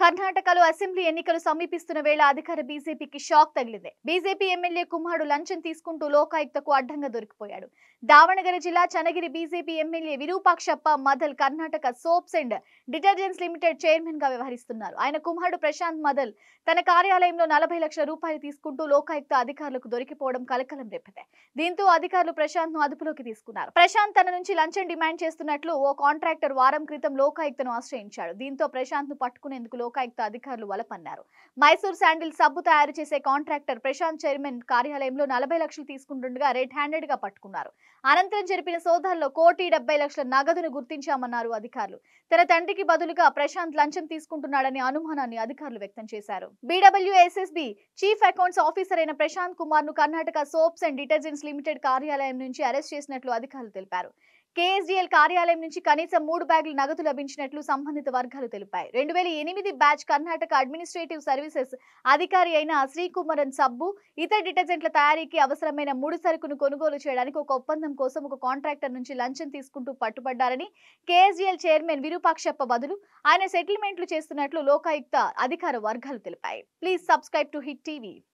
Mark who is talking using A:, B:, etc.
A: కర్ణాటకలో అసెంబ్లీ ఎన్నికలు సమీపిస్తున్న వేళ అధికార బీజేపీకి షాక్ తగిలింది బీజేపీ ఎమ్మెల్యే కుమ్మాడు లంచం తీసుకుంటూ లోకాయుక్తకు అడ్డంగా దొరికిపోయాడు దావణగర జిల్లా Channagiri BJP MLA Virupakshappa Madal Karnataka Soaps and Detergents Limited chairman గా వ్యవహరిస్తున్నారు ఆయన కుమ్మాడు ప్రశాంత్ మదల్ తన కార్యాలయంలో నలభై లక్షల రూపాయలు తీసుకుంటూ లోకాయుక్త అధికారులకు దొరికిపోవడం కలకలం రేపింది దీంతో అధికారులు ప్రశాంత్ ను అదుపులోకి తీసుకున్నారు ప్రశాంత్ తన నుంచి లంచం డిమాండ్ చేస్తున్నట్లు ఓ కాంట్రాక్టర్ వారం క్రితం లోకాయుక్తను ఆశ్రయించాడు దీంతో ప్రశాంత్ ను పట్టుకునేందుకు లోకాయుక్త అధికారులు వలపన్నారు మైసూర్ శాండిల్ సబ్బు తయారు చేసే కాంట్రాక్టర్ ప్రశాంత్ చైర్మన్ కార్యాలయంలో నలభై లక్షలు తీసుకుంటుండగా రెడ్ హ్యాండెడ్ గా పట్టుకున్నారు అనంతరం జరిపిన సోదాల్లో కోటి డెబ్బై లక్షల నగదును గుర్తించామన్నారు అధికారులు తన తండ్రికి బదులుగా ప్రశాంత్ లంచం తీసుకుంటున్నాడనే అనుమానాన్ని అధికారులు వ్యక్తం చేశారు బీడబ్ల్యూఎస్ఎస్బి చీఫ్ అకౌంట్స్ ఆఫీసర్ అయిన ప్రశాంత్ కుమార్ ను Karnataka Soaps and Detergents Limited కార్యాలయం నుంచి అరెస్ట్ చేసినట్లు అధికారులు తెలిపారు కేఎస్డిఎల్ కార్యాలయం నుంచి కనీసం మూడు బ్యాగులు నగదు లభించినట్లు సంబంధిత వర్గాలు తెలిపాయి రెండు వేల ఎనిమిది బ్యాచ్ కర్ణాటక అడ్మినిస్ట్రేటివ్ సర్వీసెస్ అధికారి అయిన శ్రీకుమరన్ సబ్బు ఇతర డిటర్జెంట్ల తయారీకి అవసరమైన ముడి సరుకును కొనుగోలు చేయడానికి ఒక ఒప్పందం కోసం ఒక కాంట్రాక్టర్ నుంచి లంచం తీసుకుంటూ పట్టుబడ్డారని కేఎస్డిఎల్ చైర్మన్ విరూపాక్షప్ప బదులు ఆయన సెటిల్మెంట్లు చేస్తున్నట్లు లోకాయుక్త అధికార వర్గాలు తెలిపాయి please subscribe to Hit TV